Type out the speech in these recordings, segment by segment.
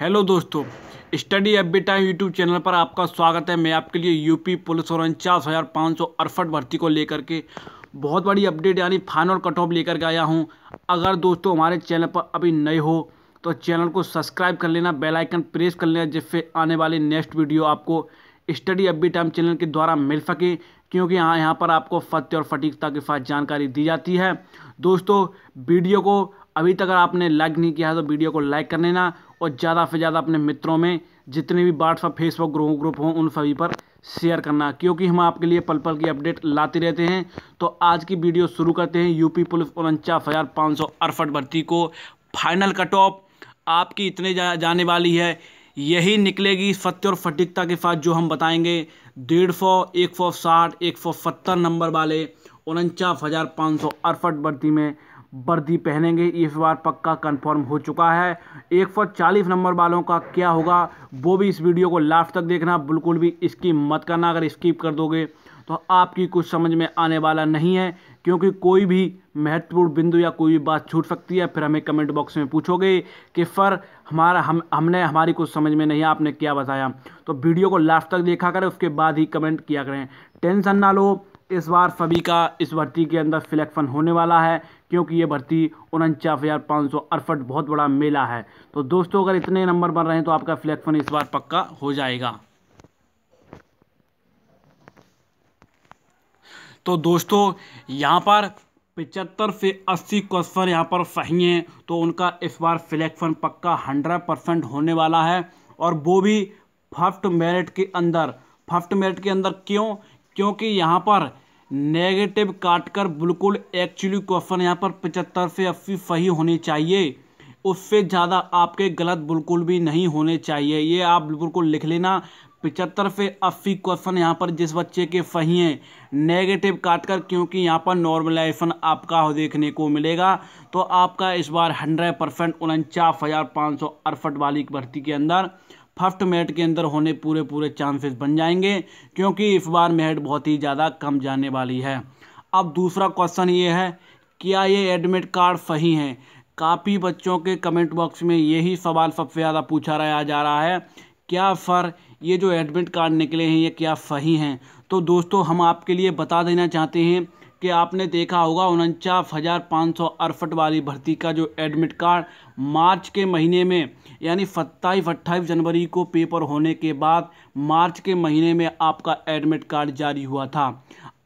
hello दोस्तों study B time YouTube channel पर आपका स्वागत है मैं आपके लिए यूपी पुलिस और उनचास हज़ार पाँच सौ अड़सठ भर्ती को लेकर के बहुत बड़ी अपडेट यानी फाइनल कट ऑफ लेकर के आया हूं अगर दोस्तों हमारे चैनल पर अभी नए हो तो चैनल को सब्सक्राइब कर लेना बेल आइकन प्रेस कर लेना जिससे आने वाले नेक्स्ट वीडियो आपको स्टडी बी टाइम चैनल के द्वारा मिल सके क्योंकि हाँ यहाँ पर आपको फत्य और फटीकता के साथ जानकारी दी जाती है दोस्तों वीडियो को अभी तक अगर आपने लाइक नहीं किया है तो वीडियो को लाइक कर लेना और ज़्यादा से ज़्यादा अपने मित्रों में जितने भी व्हाट्सअप फेसबुक ग्रुप ग्रुप हों उन सभी पर शेयर करना क्योंकि हम आपके लिए पल पल की अपडेट लाते रहते हैं तो आज की वीडियो शुरू करते हैं यूपी पुलिस उनचास हज़ार पाँच सौ अड़सठ भर्ती को फाइनल कट ऑफ आपकी इतने जा, जाने वाली है यही निकलेगी सत्य और फटिकता के साथ जो हम बताएंगे डेढ़ सौ एक सौ साठ एक सौ सत्तर नंबर वाले उनचास हज़ार पाँच सौ अड़सठ भर्ती में वर्दी पहनेंगे इस बार पक्का कंफर्म हो चुका है एक सौ चालीस नंबर वालों का क्या होगा वो भी इस वीडियो को लास्ट तक देखना बिल्कुल भी स्किप मत करना अगर स्किप कर दोगे तो आपकी कुछ समझ में आने वाला नहीं है क्योंकि कोई भी महत्वपूर्ण बिंदु या कोई भी बात छूट सकती है फिर हमें कमेंट बॉक्स में पूछोगे कि सर हमारा हम हमने हमारी कुछ समझ में नहीं आपने क्या बताया तो वीडियो को लास्ट तक देखा करें उसके बाद ही कमेंट किया करें टेंशन ना लो इस बार सभी का इस भर्ती के अंदर सिलेक्शन होने वाला है क्योंकि ये भर्ती उनचास हज़ार पाँच सौ अड़सठ बहुत बड़ा मेला है तो दोस्तों अगर इतने नंबर बन रहे हैं तो आपका सिलेक्शन इस बार पक्का हो जाएगा तो दोस्तों यहाँ पर पिचहत्तर से अस्सी क्वेश्चन यहाँ पर सही हैं तो उनका इस बार सिलेक्शन पक्का हंड्रेड परसेंट होने वाला है और वो भी फर्स्ट मेरिट के अंदर फर्स्ट मेरिट के अंदर क्यों क्योंकि यहाँ पर नेगेटिव काटकर बिल्कुल एक्चुअली क्वेश्चन यहाँ पर पचहत्तर से अस्सी सही होने चाहिए उससे ज़्यादा आपके गलत बिल्कुल भी नहीं होने चाहिए ये आप बिल्कुल लिख लेना पचहत्तर से अस्सी क्वेश्चन यहाँ पर जिस बच्चे के सही हैं नेगेटिव काट कर क्योंकि यहाँ पर नॉर्मलाइजेशन आपका हो देखने को मिलेगा तो आपका इस बार हंड्रेड परसेंट उनचास हज़ार पाँच सौ अड़सठ वाली भर्ती के अंदर फर्स्ट मेट के अंदर होने पूरे पूरे चांसेस बन जाएंगे क्योंकि इस बार मेहट बहुत ही ज़्यादा कम जाने वाली है अब दूसरा क्वेश्चन ये है क्या ये एडमिट कार्ड सही हैं काफ़ी बच्चों के कमेंट बॉक्स में यही सवाल सबसे ज़्यादा पूछा रहा जा रहा है क्या सर ये जो एडमिट कार्ड निकले हैं ये क्या सही हैं तो दोस्तों हम आपके लिए बता देना चाहते हैं कि आपने देखा होगा उनचास हज़ार पाँच सौ अड़सठ वाली भर्ती का जो एडमिट कार्ड मार्च के महीने में यानी सत्ताईस अट्ठाईस जनवरी को पेपर होने के बाद मार्च के महीने में आपका एडमिट कार्ड जारी हुआ था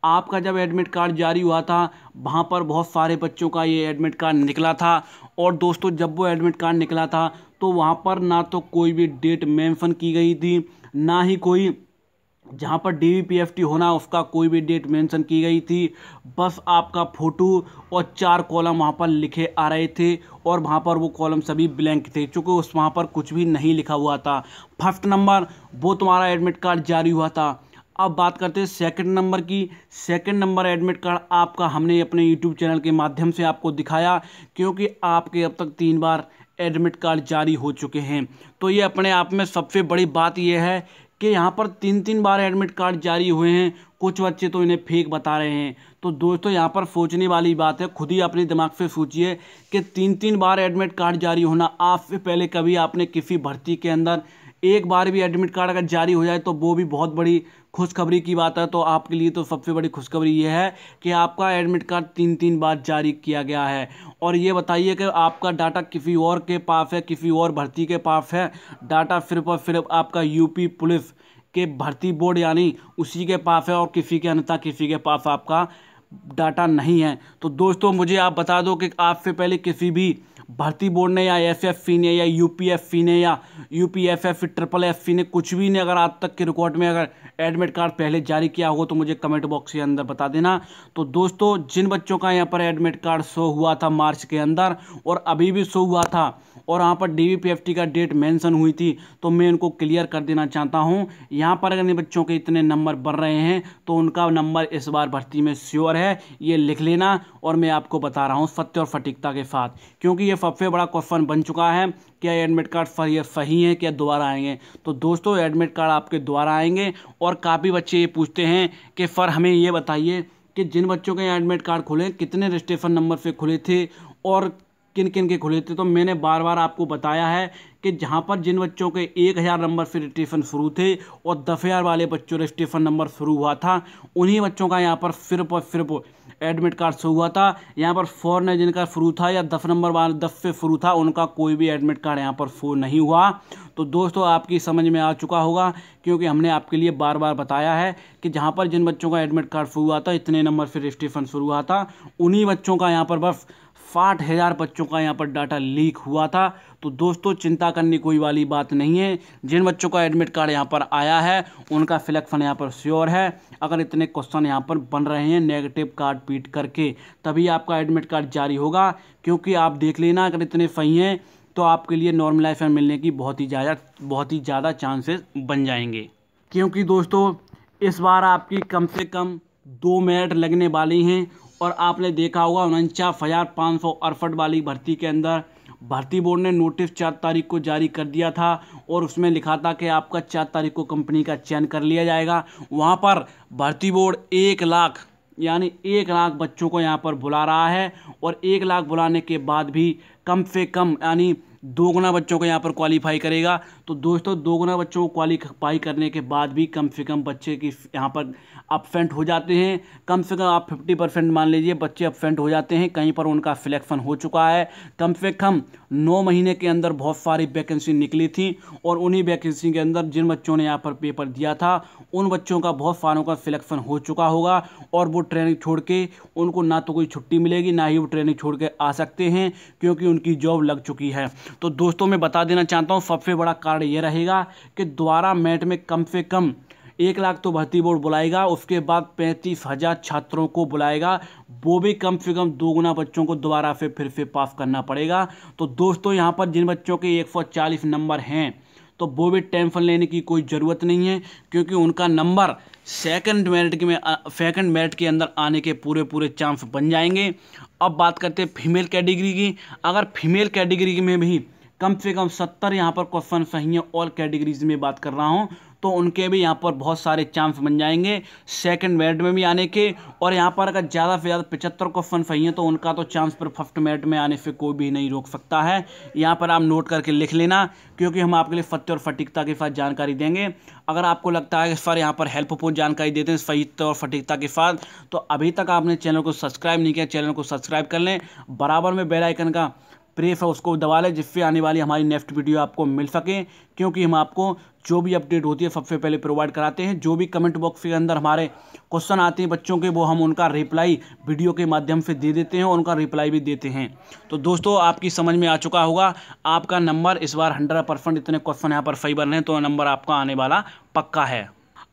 आपका जब एडमिट कार्ड जारी हुआ था वहाँ पर बहुत सारे बच्चों का ये एडमिट कार्ड निकला था और दोस्तों जब वो एडमिट कार्ड निकला था तो वहाँ पर ना तो कोई भी डेट मेंशन की गई थी ना ही कोई जहाँ पर D V P F T होना उसका कोई भी डेट मेंशन की गई थी बस आपका फ़ोटो और चार कॉलम वहाँ पर लिखे आ रहे थे और वहाँ पर वो कॉलम सभी ब्लैंक थे चूँकि उस वहाँ पर कुछ भी नहीं लिखा हुआ था फर्स्ट नंबर वो तुम्हारा एडमिट कार्ड जारी हुआ था अब बात करते हैं सेकंड नंबर की सेकंड नंबर एडमिट कार्ड आपका हमने अपने यूट्यूब चैनल के माध्यम से आपको दिखाया क्योंकि आपके अब तक तीन बार एडमिट कार्ड जारी हो चुके हैं तो ये अपने आप में सबसे बड़ी बात यह है कि यहाँ पर तीन तीन बार एडमिट कार्ड जारी हुए हैं कुछ बच्चे तो इन्हें फेक बता रहे हैं तो दोस्तों यहाँ पर सोचने वाली बात है खुद ही अपने दिमाग से सोचिए कि तीन तीन बार एडमिट कार्ड जारी होना आपसे पहले कभी आपने किसी भर्ती के अंदर एक बार भी एडमिट कार्ड अगर जारी हो जाए तो वो भी बहुत बड़ी खुशखबरी की बात है तो आपके लिए तो सबसे बड़ी खुशखबरी ये है कि आपका एडमिट कार्ड तीन तीन बार जारी किया गया है और ये बताइए कि आपका डाटा किसी और के पास है किसी और भर्ती के पास है डाटा सिर्फ और सिर्फ आपका यूपी पुलिस के भर्ती बोर्ड यानी उसी के पास है और किसी के अन्यथा किसी के पास आपका डाटा नहीं है तो दोस्तों मुझे आप बता दो कि आपसे पहले किसी भी भर्ती बोर्ड ने या एफ एफ ने या यू पी एफ ने या U P F F triple F ने कुछ भी नहीं अगर आज तक के रिकॉर्ड में अगर एडमिट कार्ड पहले जारी किया होगा तो मुझे कमेंट बॉक्स के अंदर बता देना तो दोस्तों जिन बच्चों का यहाँ पर एडमिट कार्ड शो हुआ था मार्च के अंदर और अभी भी शो हुआ था और यहाँ पर डी वी का डेट मैंसन हुई थी तो मैं उनको क्लियर कर देना चाहता हूँ यहाँ पर अगर इन बच्चों के इतने नंबर बढ़ रहे हैं तो उनका नंबर इस बार भर्ती में श्योर है ये लिख लेना और मैं आपको बता रहा हूँ सत्य और फटिकता के साथ क्योंकि ये सबसे बड़ा क्वेश्चन बन चुका है क्या एडमिट कार्ड सही सही है क्या दोबारा आएंगे तो दोस्तों एडमिट कार्ड आपके दोबारा आएंगे और काफ़ी बच्चे ये पूछते हैं कि सर हमें ये बताइए कि जिन बच्चों के एडमिट कार्ड खुले कितने रजिस्ट्रेशन नंबर से खुले थे और किन किन के खुले थे तो मैंने बार बार आपको बताया है कि जहाँ पर जिन बच्चों के एक हज़ार नंबर से रजिस्ट्रेशन शुरू थे और दस हज़ार वाले बच्चों रजिस्ट्रेशन नंबर शुरू हुआ था उन्हीं बच्चों का यहाँ पर सिर्फ और सिर्फ एडमिट कार्ड से हुआ था यहाँ पर फोर ने जिनका फ्रू था या दस नंबर वाले दस से फ्रू था उनका कोई भी एडमिट कार्ड यहाँ पर शो नहीं हुआ तो दोस्तों आपकी समझ में आ चुका होगा क्योंकि हमने आपके लिए बार बार बताया है कि जहाँ पर जिन बच्चों का एडमिट कार्ड फ्रू हुआ था इतने नंबर से रजिस्ट्रेशन शुरू हुआ था उन्हीं बच्चों का यहाँ पर बस साठ हज़ार बच्चों का यहाँ पर डाटा लीक हुआ था तो दोस्तों चिंता करने कोई वाली बात नहीं है जिन बच्चों का एडमिट कार्ड यहाँ पर आया है उनका सिलेक्शन यहाँ पर श्योर है अगर इतने क्वेश्चन यहाँ पर बन रहे हैं नेगेटिव कार्ड पीट करके तभी आपका एडमिट कार्ड जारी होगा क्योंकि आप देख लेना अगर इतने सही हैं तो आपके लिए नॉर्मल में मिलने की बहुत ही ज़्यादा बहुत ही ज़्यादा चांसेस बन जाएंगे क्योंकि दोस्तों इस बार आपकी कम से कम दो मिनट लगने वाली हैं और आपने देखा होगा उनचास हज़ार पाँच सौ अड़सठ वाली भर्ती के अंदर भर्ती बोर्ड ने नोटिस चार तारीख को जारी कर दिया था और उसमें लिखा था कि आपका चार तारीख को कंपनी का चयन कर लिया जाएगा वहाँ पर भर्ती बोर्ड एक लाख यानी एक लाख बच्चों को यहाँ पर बुला रहा है और एक लाख बुलाने के बाद भी कम से कम यानी दोगुना बच्चों को यहाँ पर क्वालिफाई करेगा तो दोस्तों दोगुना बच्चों को क्वालिफाई करने के बाद भी कम से कम बच्चे की यहाँ पर अपफेंट हो जाते हैं कम से कम आप फिफ्टी परसेंट मान लीजिए बच्चे अपफेंट हो जाते हैं कहीं पर उनका सिलेक्शन हो चुका है कम से कम नौ महीने के अंदर बहुत सारी वैकेंसी निकली थी और उन्हीं वैकेंसी के अंदर जिन बच्चों ने यहाँ पर पेपर दिया था उन बच्चों का बहुत सारों का सिलेक्शन हो चुका होगा और वो ट्रेनिंग छोड़ के उनको ना तो कोई छुट्टी मिलेगी ना ही वो ट्रेनिंग छोड़ के आ सकते हैं क्योंकि उनकी जॉब लग चुकी है तो दोस्तों मैं बता देना चाहता हूँ सबसे बड़ा कारण ये रहेगा कि द्वारा मैट में कम से कम एक लाख तो भर्ती बोर्ड बुलाएगा उसके बाद पैंतीस हज़ार छात्रों को बुलाएगा वो भी कम से कम दोगुना बच्चों को दोबारा से फिर से पास करना पड़ेगा तो दोस्तों यहाँ पर जिन बच्चों के चालीस नंबर हैं तो बोविट टेम्पल लेने की कोई ज़रूरत नहीं है क्योंकि उनका नंबर सेकंड मेरिट में सेकंड मेरिट के अंदर आने के पूरे पूरे चांस बन जाएंगे अब बात करते हैं फीमेल कैटेगरी की अगर फीमेल कैटेगरी में भी कम से कम सत्तर यहाँ पर क्वेश्चन सही है ऑल कैटेगरीज में बात कर रहा हूँ तो उनके भी यहाँ पर बहुत सारे चांस बन जाएंगे सेकंड मेरिट में भी आने के और यहाँ पर अगर ज़्यादा से ज़्यादा पचहत्तर क्वेश्चन सही हैं तो उनका तो चांस पर फर्स्ट मेरिट में आने से कोई भी नहीं रोक सकता है यहाँ पर आप नोट करके लिख लेना क्योंकि हम आपके लिए सत्य और फटिकता के साथ जानकारी देंगे अगर आपको लगता है कि सर यहाँ पर हेल्पफुल जानकारी देते हैं सत्य और फटिकता के साथ तो अभी तक आपने चैनल को सब्सक्राइब नहीं किया चैनल को सब्सक्राइब कर लें बराबर में बेलाइकन का प्रेफ है उसको दबा लें जिससे आने वाली हमारी नेक्स्ट वीडियो आपको मिल सके क्योंकि हम आपको जो भी अपडेट होती है सबसे पहले प्रोवाइड कराते हैं जो भी कमेंट बॉक्स के अंदर हमारे क्वेश्चन आते हैं बच्चों के वो हम उनका रिप्लाई वीडियो के माध्यम से दे देते हैं और उनका रिप्लाई भी देते हैं तो दोस्तों आपकी समझ में आ चुका होगा आपका नंबर इस बार हंड्रेड परसेंट इतने क्वेश्चन यहाँ पर सही बन रहे हैं तो नंबर आपका आने वाला पक्का है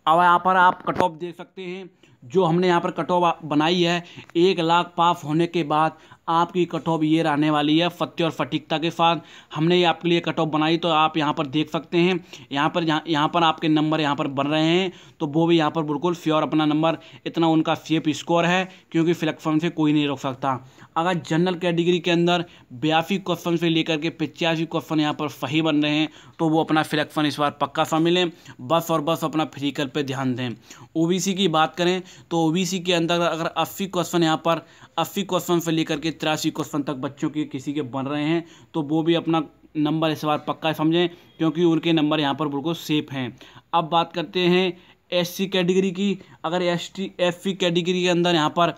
अब यहाँ पर आप कट ऑफ देख सकते हैं जो हमने यहाँ पर कट ऑफ बनाई है एक लाख पास होने के बाद आपकी कट ऑफ ये रहने वाली है फतेह और फटिकता के साथ हमने ये आपके लिए कट ऑफ बनाई तो आप यहाँ पर देख सकते हैं यहाँ पर यहाँ यहाँ पर आपके नंबर यहाँ पर बन रहे हैं तो वो भी यहाँ पर बिल्कुल फ्योर अपना नंबर इतना उनका सेफ स्कोर है क्योंकि प्लेटफॉर्म से कोई नहीं रोक सकता अगर जनरल कैटेगरी के अंदर बयासी क्वेश्चन से लेकर के पचासी क्वेश्चन यहाँ पर सही बन रहे हैं तो वो अपना सिलेक्शन इस बार पक्का शामिल है बस और बस अपना फिजिकल पर ध्यान दें ओ की बात करें तो ओ के अंदर अगर अस्सी क्वेश्चन यहाँ पर अस्सी क्वेश्चन से लेकर के तिरासी क्वेश्चन तक बच्चों के किसी के बन रहे हैं तो वो भी अपना नंबर इस बार पक्का समझें क्योंकि उनके नंबर यहाँ पर बिल्कुल सेफ हैं अब बात करते हैं एस सी कैटेगरी की अगर एस टी सी कैटेगरी के अंदर यहाँ पर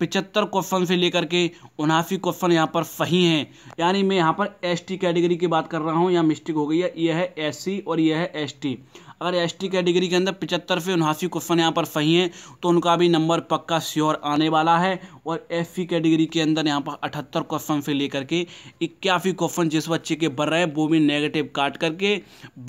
पिचहत्तर क्वेश्चन से लेकर के उनासी क्वेश्चन यहाँ पर सही हैं यानी मैं यहाँ पर एस टी कैटेगरी की बात कर रहा हूँ यहाँ मिस्टेक हो गई है यह है एस सी और यह है एस टी अगर एस टी कैटेगरी के अंदर पचहत्तर से उनासी क्वेश्चन यहाँ पर सही हैं तो उनका भी नंबर पक्का श्योर आने वाला है और एस सी कैटेगरी के अंदर यहाँ पर अठहत्तर क्वेश्चन से लेकर के इक्यासी क्वेश्चन जिस बच्चे के बढ़ रहे हैं वो भी नेगेटिव काट करके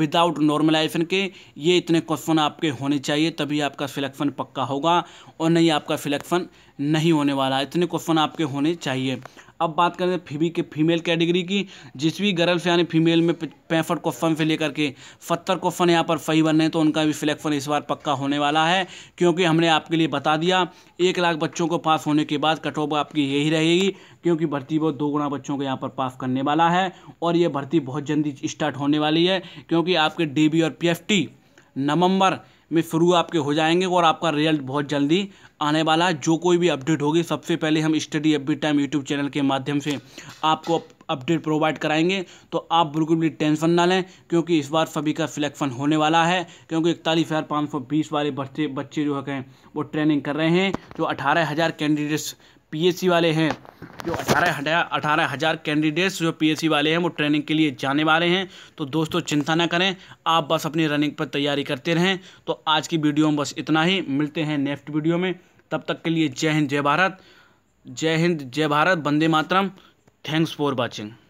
विदाउट नॉर्मलाइजेशन के ये इतने क्वेश्चन आपके होने चाहिए तभी आपका सिलेक्शन पक्का होगा और नहीं आपका सिलेक्शन नहीं होने वाला इतने क्वेश्चन आपके होने चाहिए अब बात करें फीबी के फीमेल कैटेगरी की जिस भी गर्ल से यानी फीमेल में पैंसठ क्वेश्चन से लेकर के सत्तर क्वेश्चन यहाँ पर सही बन रहे हैं तो उनका भी सिलेक्शन इस बार पक्का होने वाला है क्योंकि हमने आपके लिए बता दिया एक लाख बच्चों को पास होने के बाद कट ऑफ आपकी यही रहेगी क्योंकि भर्ती वो दो गुना बच्चों को यहाँ पर पास करने वाला है और ये भर्ती बहुत जल्दी स्टार्ट होने वाली है क्योंकि आपके डी और पी नवंबर में शुरू आपके हो जाएंगे और आपका रिजल्ट बहुत जल्दी आने वाला है जो कोई भी अपडेट होगी सबसे पहले हम study B time YouTube channel के माध्यम से आपको अपडेट प्रोवाइड कराएंगे तो आप बिल्कुल भी टेंशन ना लें क्योंकि इस बार सभी का सिलेक्शन होने वाला है क्योंकि इकतालीस हज़ार पाँच सौ बीस वाले बच्चे बच्चे जो है कहें वो ट्रेनिंग कर रहे हैं जो अठारह हज़ार कैंडिडेट्स पीएससी वाले हैं जो अठारह अठारह हज़ार कैंडिडेट्स जो पीएससी वाले हैं वो ट्रेनिंग के लिए जाने वाले हैं तो दोस्तों चिंता ना करें आप बस अपनी रनिंग पर तैयारी करते रहें तो आज की वीडियो में बस इतना ही मिलते हैं नेक्स्ट वीडियो में तब तक के लिए जय हिंद जय भारत जय हिंद जय भारत वंदे मातरम थैंक्स फॉर वॉचिंग